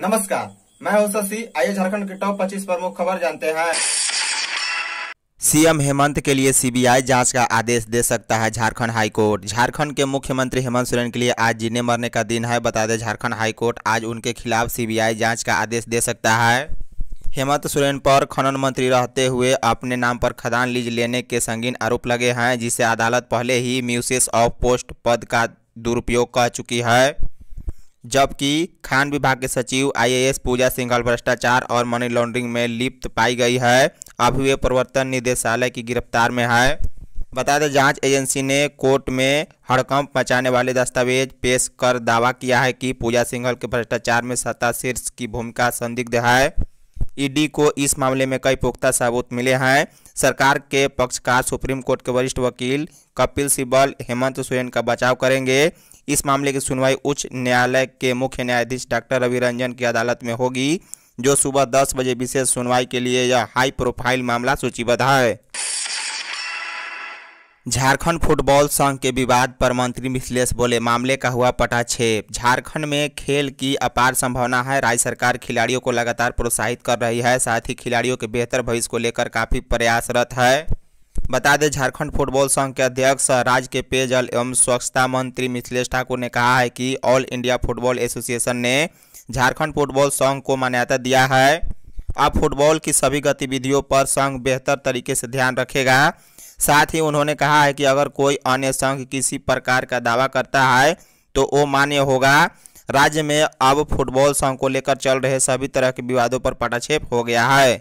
नमस्कार मैं हूं शशि आइए झारखंड के टॉप 25 प्रमुख खबर जानते हैं सीएम हेमंत के लिए सीबीआई जांच का आदेश दे सकता है झारखंड हाईकोर्ट झारखंड के मुख्यमंत्री हेमंत सोरेन के लिए आज जीने मरने का दिन है बता दें झारखंड हाईकोर्ट आज उनके खिलाफ सीबीआई जांच का आदेश दे सकता है हेमंत सोरेन पर खनन मंत्री रहते हुए अपने नाम पर खदान लीज लेने के संगीन आरोप लगे हैं जिसे अदालत पहले ही म्यूसेस ऑफ पोस्ट पद का दुरुपयोग कर चुकी है जबकि खान विभाग के सचिव आईएएस पूजा सिंघल भ्रष्टाचार और मनी लॉन्ड्रिंग में लिप्त पाई गई है अभी वे प्रवर्तन निदेशालय की गिरफ्तार में है बता दें जांच एजेंसी ने कोर्ट में हड़कंप मचाने वाले दस्तावेज पेश कर दावा किया है कि पूजा सिंघल के भ्रष्टाचार में सत्ता शीर्ष की भूमिका संदिग्ध है ईडी को इस मामले में कई पुख्ता सबूत मिले हैं सरकार के पक्षकार सुप्रीम कोर्ट के वरिष्ठ वकील कपिल सिब्बल हेमंत सोरेन का बचाव करेंगे इस मामले की सुनवाई उच्च न्यायालय के मुख्य न्यायाधीश डॉक्टर रवि रंजन की अदालत में होगी जो सुबह दस बजे विशेष सुनवाई के लिए यह हाई प्रोफाइल मामला सूचीबद्ध है झारखंड फुटबॉल संघ के विवाद पर मंत्री मिथिलेश बोले मामले का हुआ पटाक्षेप झारखंड में खेल की अपार संभावना है राज्य सरकार खिलाड़ियों को लगातार प्रोत्साहित कर रही है साथ ही खिलाड़ियों के बेहतर भविष्य को लेकर काफी प्रयासरत है बता दें झारखंड फुटबॉल संघ के अध्यक्ष राज्य के पेयजल एवं स्वच्छता मंत्री मिथिलेश ठाकुर ने कहा है कि ऑल इंडिया फुटबॉल एसोसिएशन ने झारखंड फुटबॉल संघ को मान्यता दिया है अब फुटबॉल की सभी गतिविधियों पर संघ बेहतर तरीके से ध्यान रखेगा साथ ही उन्होंने कहा है कि अगर कोई अन्य संघ किसी प्रकार का दावा करता है तो वो मान्य होगा राज्य में अब फुटबॉल संघ को लेकर चल रहे सभी तरह के विवादों पर पटाक्षेप हो गया है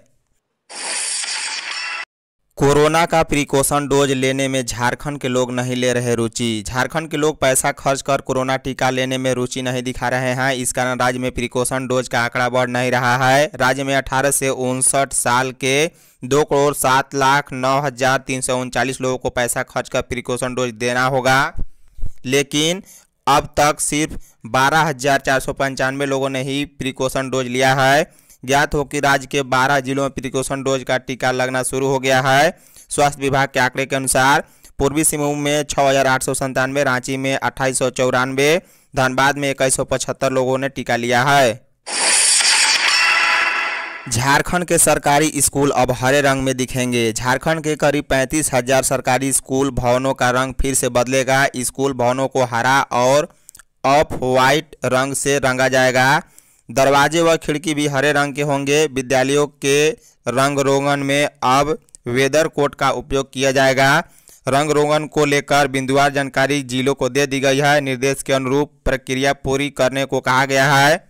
कोरोना का प्रिकॉशन डोज लेने में झारखंड के लोग नहीं ले रहे रुचि झारखंड के लोग पैसा खर्च कर कोरोना टीका लेने में रुचि नहीं दिखा रहे हैं इस कारण राज्य में प्रिकॉशन डोज का आंकड़ा बढ़ नहीं रहा है राज्य में अठारह से उनसठ साल के दो करोड़ सात लाख नौ हजार तीन सौ उनचालीस लोगों को पैसा खर्च कर प्रिकॉशन डोज देना होगा लेकिन अब तक सिर्फ बारह लोगों ने ही प्रिकॉशन डोज लिया है ज्ञात हो कि राज्य के 12 जिलों में प्रिकॉशन डोज का टीका लगना शुरू हो गया है स्वास्थ्य विभाग के आंकड़े के अनुसार पूर्वी सिंहभूम में छः रांची में अट्ठाईस धनबाद में इक्कीस लोगों ने टीका लिया है झारखंड के सरकारी स्कूल अब हरे रंग में दिखेंगे झारखंड के करीब पैंतीस हजार सरकारी स्कूल भवनों का रंग फिर से बदलेगा स्कूल भवनों को हरा और ऑफ वाइट रंग से रंगा जाएगा दरवाजे व खिड़की भी हरे रंग के होंगे विद्यालयों के रंग रोगन में अब वेदर कोट का उपयोग किया जाएगा रंग रोगन को लेकर बिंदुवार जानकारी जिलों को दे दी गई है निर्देश के अनुरूप प्रक्रिया पूरी करने को कहा गया है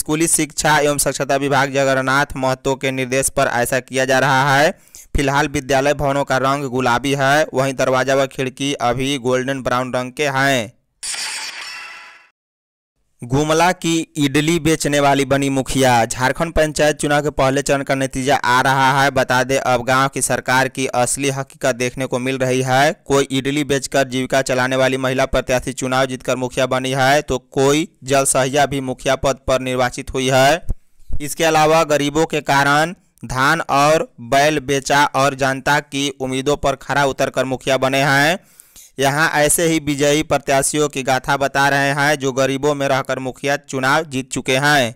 स्कूली शिक्षा एवं स्वच्छता विभाग जगन्नाथ महतो के निर्देश पर ऐसा किया जा रहा है फिलहाल विद्यालय भवनों का रंग गुलाबी है वहीं दरवाजा व खिड़की अभी गोल्डन ब्राउन रंग के हैं गुमला की इडली बेचने वाली बनी मुखिया झारखंड पंचायत चुनाव के पहले चरण का नतीजा आ रहा है बता दें अब गांव की सरकार की असली हकीकत देखने को मिल रही है कोई इडली बेचकर जीविका चलाने वाली महिला प्रत्याशी चुनाव जीतकर मुखिया बनी है तो कोई जल सहिया भी मुखिया पद पर निर्वाचित हुई है इसके अलावा गरीबों के कारण धान और बैल बेचा और जनता की उम्मीदों पर खरा उतर कर मुखिया बने हैं यहाँ ऐसे ही विजयी प्रत्याशियों की गाथा बता रहे हैं जो गरीबों में रहकर मुखिया चुनाव जीत चुके हैं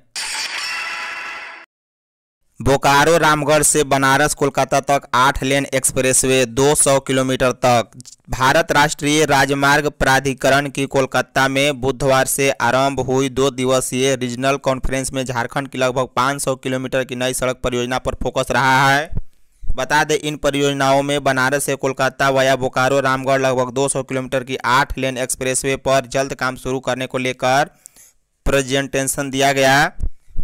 बोकारो रामगढ़ से बनारस कोलकाता तक आठ लेन एक्सप्रेसवे 200 किलोमीटर तक भारत राष्ट्रीय राजमार्ग प्राधिकरण की कोलकाता में बुधवार से आरंभ हुई दो दिवसीय रीजनल कॉन्फ्रेंस में झारखंड की लगभग 500 किलोमीटर की नई सड़क परियोजना पर फोकस रहा है बता दें इन परियोजनाओं में बनारस से कोलकाता वया बोकारो रामगढ़ लगभग 200 किलोमीटर की आठ लेन एक्सप्रेसवे पर जल्द काम शुरू करने को लेकर प्रेजेंटेशन दिया गया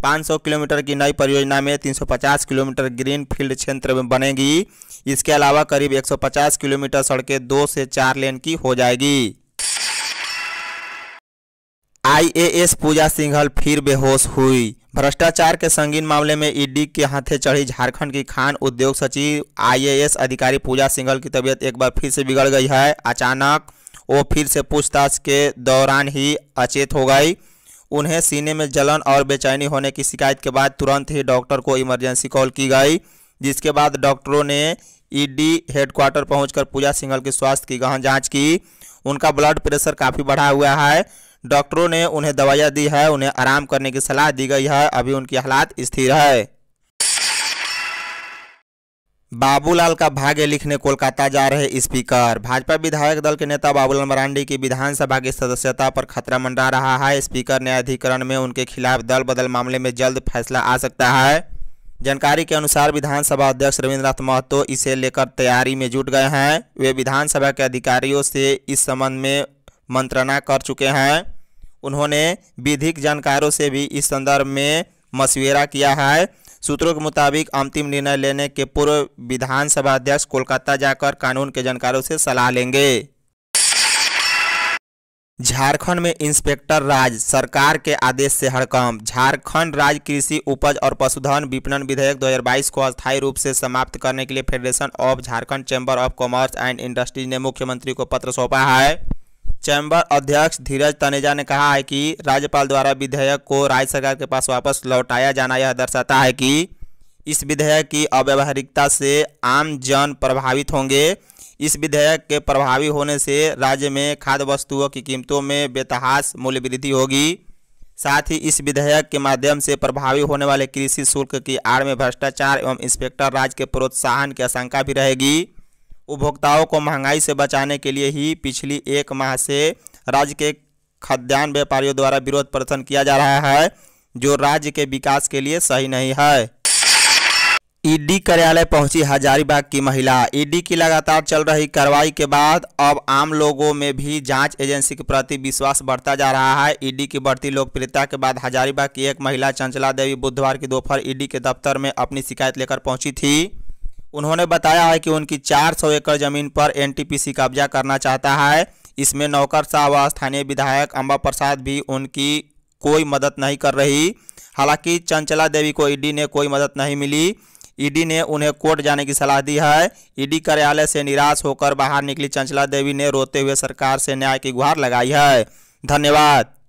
500 किलोमीटर की नई परियोजना में 350 किलोमीटर ग्रीन फील्ड क्षेत्र में बनेगी इसके अलावा करीब 150 किलोमीटर सड़कें दो से चार लेन की हो जाएगी आई पूजा सिंघल फिर बेहोश हुई भ्रष्टाचार के संगीन मामले में ईडी के हाथे चढ़ी झारखंड की खान उद्योग सचिव आईएएस अधिकारी पूजा सिंघल की तबीयत एक बार फिर से बिगड़ गई है अचानक वो फिर से पूछताछ के दौरान ही अचेत हो गई उन्हें सीने में जलन और बेचैनी होने की शिकायत के बाद तुरंत ही डॉक्टर को इमरजेंसी कॉल की गई जिसके बाद डॉक्टरों ने ईडी हेडक्वार्टर पहुंचकर पूजा सिंघल के स्वास्थ्य की गहन जांच की उनका ब्लड प्रेशर काफ़ी बढ़ा हुआ है डॉक्टरों ने उन्हें दवाइयाँ दी है उन्हें आराम करने की सलाह दी गई है अभी उनकी हालात स्थिर है बाबूलाल का भाग्य लिखने कोलकाता जा रहे स्पीकर भाजपा विधायक दल के नेता बाबूलाल मरांडी की विधानसभा की सदस्यता पर खतरा मंडरा रहा है स्पीकर न्यायाधिकरण में उनके खिलाफ दल बदल मामले में जल्द फैसला आ सकता है जानकारी के अनुसार विधानसभा अध्यक्ष नाथ महतो इसे लेकर तैयारी में जुट गए हैं वे विधानसभा के अधिकारियों से इस संबंध में मंत्रणा कर चुके हैं उन्होंने विधिक जानकारों से भी इस संदर्भ में मशवरा किया है सूत्रों के मुताबिक अंतिम निर्णय लेने के पूर्व विधानसभा अध्यक्ष कोलकाता जाकर कानून के जानकारों से सलाह लेंगे झारखंड में इंस्पेक्टर राज सरकार के आदेश से हड़कंप झारखंड राज्य कृषि उपज और पशुधन विपणन विधेयक 2022 को अस्थायी रूप से समाप्त करने के लिए federation of Jharkhand chamber of commerce and industries ने मुख्यमंत्री को पत्र सौंपा है चैम्बर अध्यक्ष धीरज तनेजा ने कहा है कि राज्यपाल द्वारा विधेयक को राज्य सरकार के पास वापस लौटाया जाना यह दर्शाता है कि इस विधेयक की अव्यवहारिकता से आम जन प्रभावित होंगे इस विधेयक के प्रभावी होने से राज्य में खाद्य वस्तुओं की कीमतों में बेतहास मूल्य वृद्धि होगी साथ ही इस विधेयक के माध्यम से प्रभावी होने वाले कृषि शुल्क की आड़ में भ्रष्टाचार एवं इंस्पेक्टर राज के प्रोत्साहन की आशंका भी रहेगी उपभोक्ताओं को महंगाई से बचाने के लिए ही पिछली एक माह से राज्य के खाद्यान्न व्यापारियों द्वारा विरोध प्रदर्शन किया जा रहा है जो राज्य के विकास के लिए सही नहीं है ईडी कार्यालय पहुंची हजारीबाग की महिला ईडी की लगातार चल रही कार्रवाई के बाद अब आम लोगों में भी जांच एजेंसी के प्रति विश्वास बढ़ता जा रहा है ईडी की बढ़ती लोकप्रियता के बाद हजारीबाग की एक महिला चंचला देवी बुधवार की दोपहर ईडी के दफ्तर में अपनी शिकायत लेकर पहुंची थी उन्होंने बताया है कि उनकी 400 एकड़ जमीन पर एनटीपीसी कब्जा करना चाहता है इसमें नौकर शाह व स्थानीय विधायक अम्बा प्रसाद भी उनकी कोई मदद नहीं कर रही हालांकि चंचला देवी को ईडी ने कोई मदद नहीं मिली ईडी ने उन्हें कोर्ट जाने की सलाह दी है ईडी कार्यालय से निराश होकर बाहर निकली चंचला देवी ने रोते हुए सरकार से न्याय की गुहार लगाई है धन्यवाद